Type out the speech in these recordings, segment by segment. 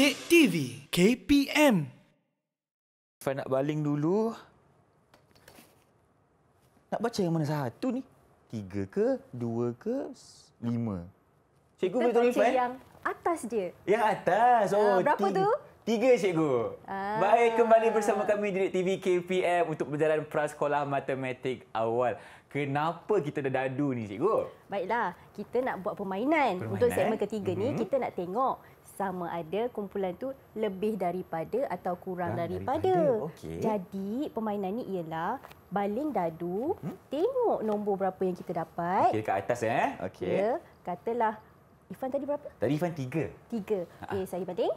Dek TV KPM Fan nak baling dulu Nak baca yang mana satu ni? Tiga ke? Dua ke? Lima Cikgu boleh tolong Fan? Yang atas dia Yang atas? Oh, ah, berapa tiga. tu? Tiga, Cikgu. Ah. Baik, kembali bersama kami di TV KPM untuk berjalan prasekolah matematik awal. Kenapa kita dah dadu ni, Cikgu? Baiklah, kita nak buat permainan, permainan? untuk segmen ketiga mm -hmm. ni. Mhm. Kita nak tengok sama ada kumpulan tu lebih daripada atau kurang Dan daripada. daripada. Okay. Jadi permainan ni ialah baling dadu, hmm? tengok nombor berapa yang kita dapat. Okey, kat atas eh. Okey. Ya, katalah Ifan tadi berapa? Tadi Ifan tiga. Tiga. Okey, saya banding.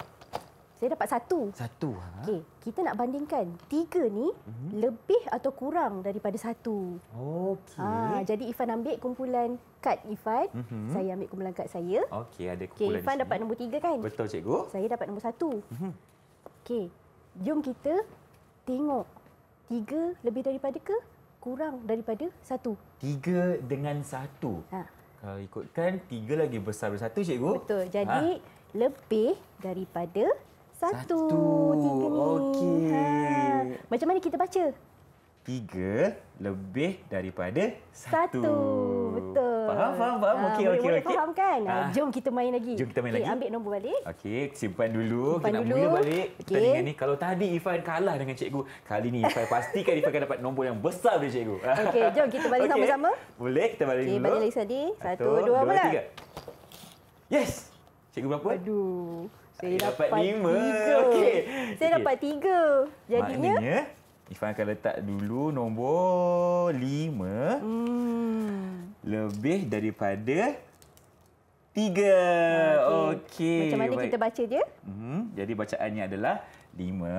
Saya dapat satu. Satu. Ha? Okey, kita nak bandingkan tiga ni hmm lebih atau kurang daripada satu. Okey. Ha, jadi Ifan ambil kumpulan kad Ifan. Mm-hmm. Saya ambil kumpulan kad saya. Okey, ada kumpulan. Okey, Ifan dapat nombor tiga kan? Betul, cikgu. Saya dapat nombor satu. Mm-hmm. Okey, jom kita tengok tiga lebih daripada ke kurang daripada satu. Tiga dengan satu. Ha. Kalau ikutkan, tiga lagi besar daripada satu, cikgu. Betul. Jadi, ha. lebih daripada satu. Satu. Tiga ni. Okey. Ha. Macam mana kita baca? Tiga lebih daripada satu. satu. Betul. Faham, faham, faham. Ha, ah, okey, okey. Boleh okay. faham kan? Ha. Jom kita main lagi. Jom kita main okay, lagi. Ambil nombor balik. Okey, simpan dulu. Simpan kita dulu. nak mula balik. Okay. Kita ni. Kalau tadi Ifan kalah dengan cikgu, kali ni Ifan pastikan Ifan akan dapat nombor yang besar dari cikgu. Okey, jom kita balik okay. sama-sama. Boleh, kita balik okay, dulu. Okey, balik lagi sekali. Satu, satu dua, dua, Tiga. Yes! Cikgu berapa? Aduh. Saya dapat, dapat lima. Tiga. Okay. Saya okay. dapat tiga. Jadinya? Maknanya, Ifan akan letak dulu nombor lima. Hmm. Lebih daripada tiga. Okey. Okay. Macam mana Baik. kita baca dia? Hmm. Jadi bacaannya adalah lima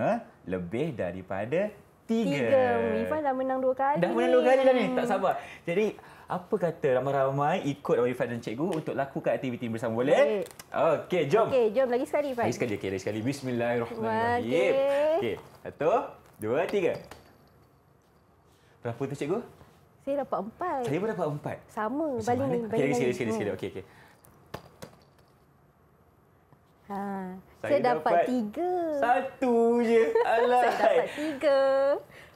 lebih daripada tiga. Tiga. Hmm, Ifan dah menang dua kali. Dah menang dua kali dah ni. Tak sabar. Jadi apa kata ramai-ramai ikut Irfan dan cikgu untuk lakukan aktiviti bersama boleh? boleh. Okey, jom. Okey, jom lagi sekali, Pak. Lagi sekali, okey, lagi sekali. Bismillahirrahmanirrahim. Okey. Okay. Satu, dua, tiga. Berapa tu cikgu? Saya dapat empat. Saya pun dapat empat. Sama, balik ni. Okey, sekali, sekali, sekali. Okey, okey. Ha. Saya, saya dapat, dapat tiga. Satu je. Alah. saya dapat tiga.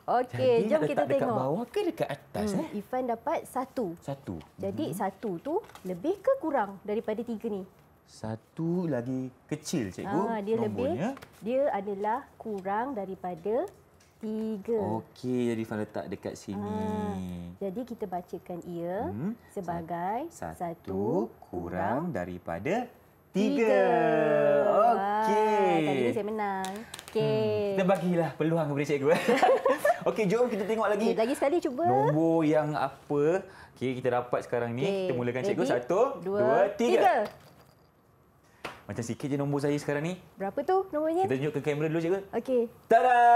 Okey, jom kita tengok. Dekat bawah ke dekat atas? Hmm. Eh? Ifan dapat satu. Satu. Jadi hmm. satu tu lebih ke kurang daripada tiga ni? Satu lagi kecil, cikgu. Ha, dia nombornya. lebih. Dia adalah kurang daripada tiga. Okey, jadi Ifan letak dekat sini. Ha, jadi kita bacakan ia hmm. sebagai satu, satu kurang, kurang daripada tiga. tiga. Okey. Tadi saya menang. Okay. Hmm, kita bagilah peluang kepada cikgu. Eh. Okey, jom kita tengok lagi. Okay, lagi sekali cuba. Nombor yang apa? Okey, kita dapat sekarang ni. Okay. Kita mulakan cikgu. Satu, dua, dua tiga. tiga. Macam sikit je nombor saya sekarang ni. Berapa tu nombornya? Kita tunjuk ke kamera dulu, cikgu. Okey. Tada!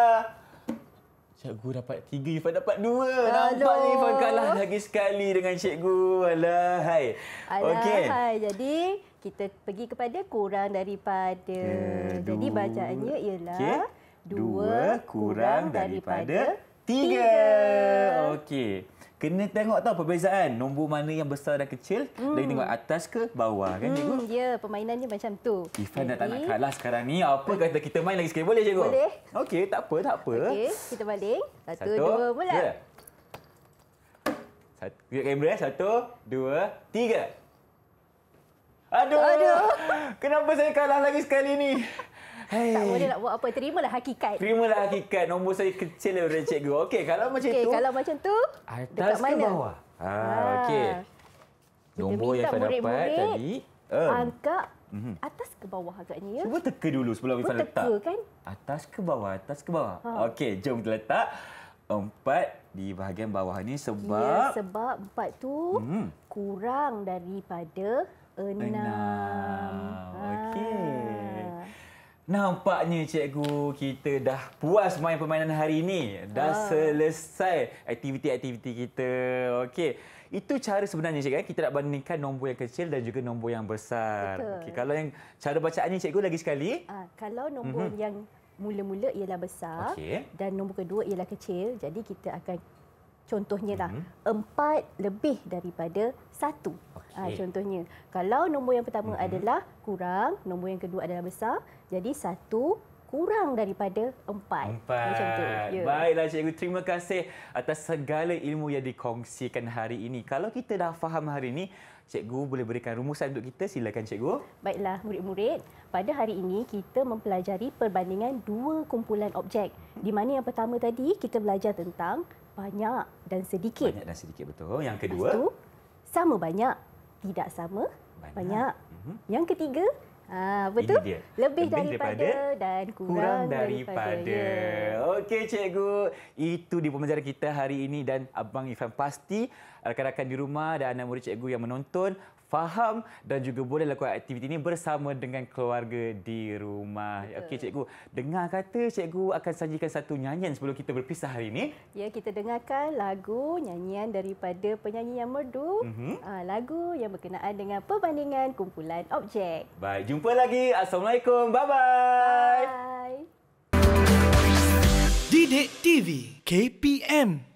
Cikgu dapat tiga, Ifan dapat dua. Hello. Nampak ni Ifan kalah lagi sekali dengan cikgu. Alah, hai. Alah, okay. hai. Jadi, kita pergi kepada kurang daripada. Yeah, Jadi, bacaannya ialah... Okay. 2 kurang daripada 3. Okey. Kena tengok tau perbezaan nombor mana yang besar dan kecil. Hmm. Dari tengok atas ke bawah kan cikgu? Hmm, ya, permainannya macam tu. Ifan dah tak nak kalah sekarang ni. Apa kata kita main lagi sekali? Boleh cikgu? Boleh. Okey, tak apa, tak apa. Okey, kita baling. Satu, Satu dua, mula. Yeah. Satu, kamera. Satu, dua, tiga. Aduh, Aduh. kenapa saya kalah lagi sekali ni? Hey. Tak boleh nak buat apa. Terimalah hakikat. Terimalah hakikat. Nombor saya kecil daripada cikgu. Okey, kalau macam okay, tu. kalau macam tu. Atas ke mana? bawah? Ha, okey. Nombor yang saya dapat tadi. Um. Angka mhm. atas ke bawah agaknya ya. Cuba teka dulu sebelum kita letak. Teka kan? Atas ke bawah, atas ke bawah. Ha. Okey, jom kita letak. Empat di bahagian bawah ni sebab... Ya, sebab empat tu hmm. kurang daripada enam. enam. Okey. Nampaknya cikgu kita dah puas main permainan hari ini. Dah ha. selesai aktiviti-aktiviti kita. Okey. Itu cara sebenarnya cikgu eh. Kita nak bandingkan nombor yang kecil dan juga nombor yang besar. Betul. kalau yang cara bacaannya cikgu lagi sekali. Ha, kalau nombor mm-hmm. yang mula-mula ialah besar okay. dan nombor kedua ialah kecil. Jadi kita akan contohnya lah mm-hmm. empat lebih daripada satu ah, okay. ha, contohnya kalau nombor yang pertama mm-hmm. adalah kurang nombor yang kedua adalah besar jadi satu kurang daripada empat. Empat. Ah, macam tu. Yeah. Baiklah cikgu. Terima kasih atas segala ilmu yang dikongsikan hari ini. Kalau kita dah faham hari ini, cikgu boleh berikan rumusan untuk kita. Silakan cikgu. Baiklah murid-murid. Pada hari ini, kita mempelajari perbandingan dua kumpulan objek. Di mana yang pertama tadi, kita belajar tentang banyak dan sedikit. Banyak dan sedikit betul. Yang kedua, tu, sama banyak, tidak sama banyak. banyak. Mm-hmm. Yang ketiga, Ah betul. Lebih, Lebih daripada, daripada dan kurang, kurang daripada. daripada. Okey cikgu, itu di pembelajaran kita hari ini dan abang Ifan pasti rakan-rakan di rumah dan anak murid cikgu yang menonton faham dan juga boleh lakukan aktiviti ini bersama dengan keluarga di rumah. Okey cikgu, dengar kata cikgu akan sajikan satu nyanyian sebelum kita berpisah hari ini. Ya, kita dengarkan lagu nyanyian daripada penyanyi yang merdu. Uh-huh. Lagu yang berkenaan dengan perbandingan kumpulan objek. Baik, jumpa lagi. Assalamualaikum. Bye-bye. Bye. Didik TV KPM